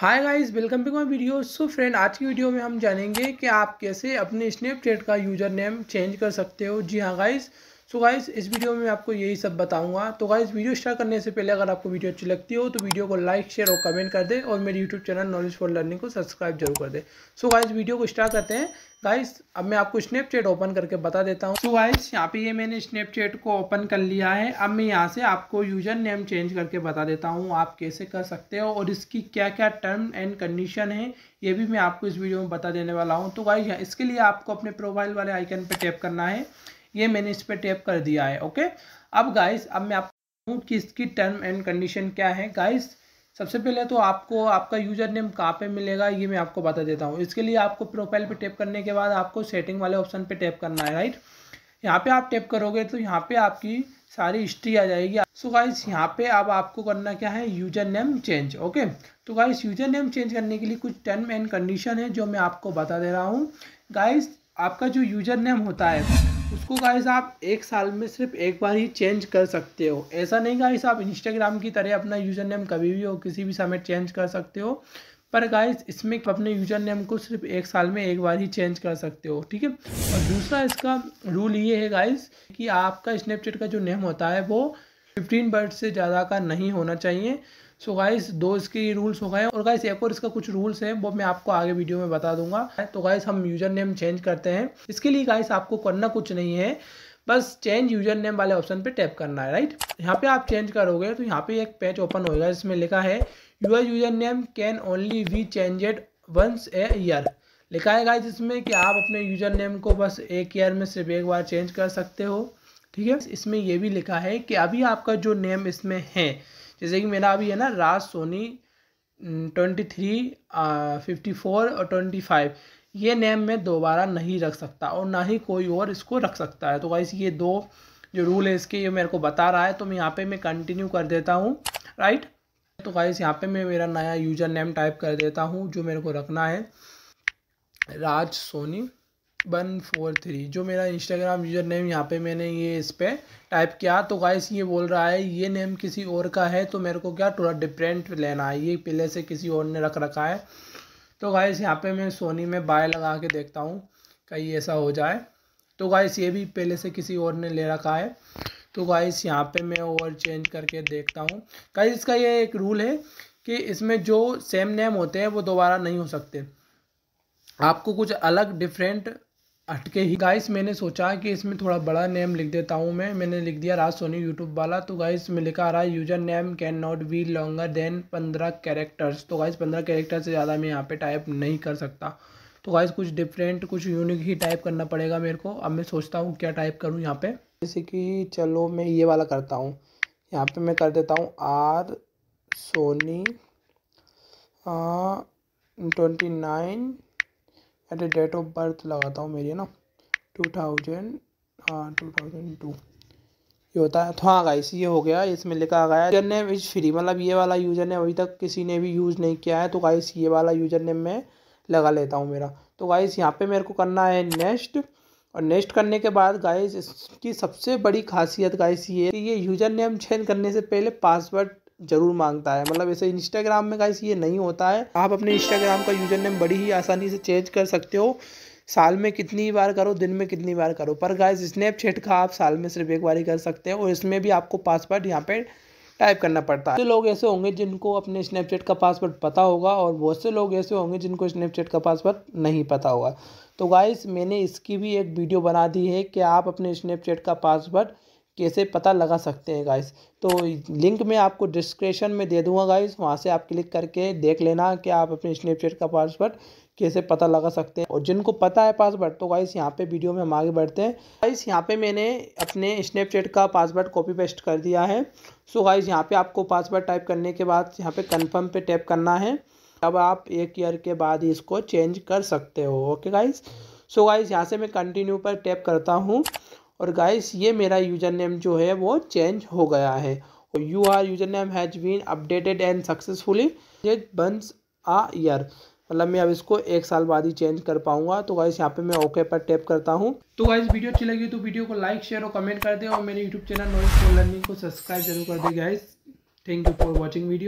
hi guys welcome to my video so friend आज की video में हम जानेंगे कि आप कैसे अपने स्नैपचैट का यूज़र नेम चेंज कर सकते हो जी हाँ गाइस सो so गाइज़ इस वीडियो में आपको यही सब बताऊंगा तो गाइज वीडियो स्टार्ट करने से पहले अगर आपको वीडियो अच्छी लगती हो तो वीडियो को लाइक शेयर और कमेंट कर दें और मेरे YouTube channel knowledge for learning को सब्सक्राइब जरूर कर दें सो so वीडियो को स्टार्ट करते हैं गाइज़ अब मैं आपको स्नैपचैट ओपन करके बता देता हूँ सो गाइज यहाँ पे ये मैंने स्नैपचैट को ओपन कर लिया है अब मैं यहाँ से आपको यूजर नेम चेंज करके बता देता हूँ आप कैसे कर सकते हो और इसकी क्या क्या टर्म एंड कंडीशन है ये भी मैं आपको इस वीडियो में बता देने वाला हूँ तो गाइज़ इसके लिए आपको अपने प्रोफाइल वाले आइकन पर टैप करना है ये मैंने इस पर टेप कर दिया है ओके अब गाइस अब मैं आपको कि इसकी टर्म एंड कंडीशन क्या है गाइस सबसे पहले तो आपको आपका यूजर नेम कहाँ पे मिलेगा ये मैं आपको बता देता हूँ इसके लिए आपको प्रोफाइल पे टैप करने के बाद आपको सेटिंग वाले ऑप्शन पे टैप करना है राइट यहाँ पे आप टैप करोगे तो यहाँ पे आपकी सारी हिस्ट्री आ जाएगी सो गाइस यहाँ पे अब आपको करना क्या है यूजर नेम चेंज ओके तो गाइस यूजर नेम चेंज करने के लिए कुछ टर्म एंड कंडीशन है जो मैं आपको बता दे रहा हूँ गाइस आपका जो यूजर नेम होता है उसको गाइस आप एक साल में सिर्फ एक बार ही चेंज कर सकते हो ऐसा नहीं गाइस आप इंस्टाग्राम की तरह अपना यूज़र नेम कभी भी हो किसी भी समय चेंज कर सकते हो पर गाइस इसमें अपने यूजर नेम को सिर्फ एक साल में एक बार ही चेंज कर सकते हो ठीक है और दूसरा इसका रूल ये है गाइस कि आपका स्नैपचैट का जो नेम होता है वो फिफ्टीन बर्ड से ज़्यादा का नहीं होना चाहिए सो गाइस दो इसके रूल्स हो गए और गाइस एक और इसका कुछ रूल्स हैं वो मैं आपको आगे वीडियो में बता दूंगा तो गाइस हम यूजर नेम चेंज करते हैं इसके लिए गाइस आपको करना कुछ नहीं है बस चेंज यूजर नेम वाले ऑप्शन पे टैप करना है राइट यहाँ पे आप चेंज करोगे तो यहाँ पे एक पेज ओपन होगा जिसमें लिखा है your user name can only be changed once a year लिखा है गाइस इसमें कि आप अपने यूजर नेम को बस एक ईयर में सिर्फ एक बार चेंज कर सकते हो ठीक है इसमें यह भी लिखा है कि अभी आपका जो नेम इसमें है जैसे कि मेरा अभी है ना Raj Soni twenty three fifty four और ट्वेंटी फाइव ये नेम मैं दोबारा नहीं रख सकता और ना ही कोई और इसको रख सकता है तो वाइस ये दो जो रूल है इसके ये मेरे को बता रहा है तो मैं यहाँ पे मैं कंटिन्यू कर देता हूँ राइट तो वाइस यहाँ पे मैं मेरा नया यूजर नेम टाइप कर देता हूँ जो मेरे को रखना है Raj Soni one four three जो मेरा इंस्टाग्राम यूज़र नेम यहाँ पे मैंने ये इस पर टाइप किया तो गाइस ये बोल रहा है ये नेम किसी और का है तो मेरे को क्या थोड़ा डिफरेंट लेना है ये पहले से किसी और ने रख रखा है तो गाइस यहाँ पे मैं सोनी में बाय लगा के देखता हूँ कहीं ऐसा हो जाए तो गाइस ये भी पहले से किसी और ने ले रखा है तो गाइस यहाँ पर मैं और चेंज करके देखता हूँ गाइस इसका यह एक रूल है कि इसमें जो सेम नेम होते हैं वो दोबारा नहीं हो सकते आपको कुछ अलग डिफरेंट हटके ही गाइस मैंने सोचा कि इसमें थोड़ा बड़ा नेम लिख देता हूँ मैं मैंने लिख दिया राज सोनी यूट्यूब वाला तो गाइस में लिखा आ रहा है user name can not be longer than पंद्रह कैरेक्टर्स तो गाइस पंद्रह कैरेक्टर से ज़्यादा मैं यहाँ पे टाइप नहीं कर सकता तो गाइस कुछ डिफरेंट कुछ यूनिक ही टाइप करना पड़ेगा मेरे को अब मैं सोचता हूँ क्या टाइप करूँ यहाँ पर जैसे कि चलो मैं ये वाला करता हूँ यहाँ पर मैं कर देता हूँ R Soni twenty nine eight date of birth लगाता हूँ मेरी है ना टू थाउजेंड हाँ टू थाउजेंड टू ये होता है तो हाँ गाइस ये हो गया इसमें लिखा गया यूजर नेम इज फ्री मतलब ये वाला यूजर नेम अभी तक किसी ने भी यूज़ नहीं किया है तो गाइस ये वाला यूजर नेम मैं लगा लेता हूँ मेरा तो गाइस यहाँ पे मेरे को करना है नेक्स्ट और नेक्स्ट करने के बाद गाइस इसकी सबसे बड़ी खासियत गाइस ये कि ये यूजर नेम चेंज करने से पहले पासवर्ड ज़रूर मांगता है मतलब ऐसे इंस्टाग्राम में गाइस ये नहीं होता है आप अपने इंस्टाग्राम का यूज़र नेम बड़ी ही आसानी से चेंज कर सकते हो साल में कितनी बार करो दिन में कितनी बार करो पर गाइज स्नैपचैट का आप साल में सिर्फ एक बार ही कर सकते हैं और इसमें भी आपको पासवर्ड यहाँ पे टाइप करना पड़ता है तो लोग ऐसे होंगे जिनको अपने स्नैपचैट का पासवर्ड पता होगा और बहुत से लोग ऐसे होंगे जिनको स्नैपचैट का पासवर्ड नहीं पता होगा तो गाइज मैंने इसकी भी एक वीडियो बना दी है कि आप अपने स्नैपचैट का पासवर्ड कैसे पता लगा सकते हैं गाइस तो लिंक मैं आपको डिस्क्रिप्शन में दे दूंगा गाइस वहाँ से आप क्लिक करके देख लेना कि आप अपने स्नैपचैट का पासवर्ड कैसे पता लगा सकते हैं और जिनको पता है पासवर्ड तो गाइस यहाँ पे वीडियो में हम आगे बढ़ते हैं गाइस यहाँ पे मैंने अपने स्नैपचैट का पासवर्ड कॉपी पेस्ट कर दिया है सो गाइस यहाँ पर आपको पासवर्ड टाइप करने के बाद यहाँ पर कन्फर्म पर टैप करना है अब आप एक ईयर के बाद इसको चेंज कर सकते हो ओके गाइस सो गाइस यहाँ से मैं कंटिन्यू पर टैप करता हूँ और गाइस ये मेरा यूज़र नेम जो है वो चेंज हो गया है और your user name has been updated and successfully once a year मतलब मैं अब इसको एक साल बाद ही चेंज कर पाऊंगा तो गाइस यहाँ पे मैं ओके पर टैप करता हूँ तो गाइस वीडियो अच्छी लगी तो वीडियो को लाइक शेयर और कमेंट कर दे और मेरे यूट्यूब चैनल नॉइस लर्निंग को सब्सक्राइब जरूर कर दे guys thank you for watching video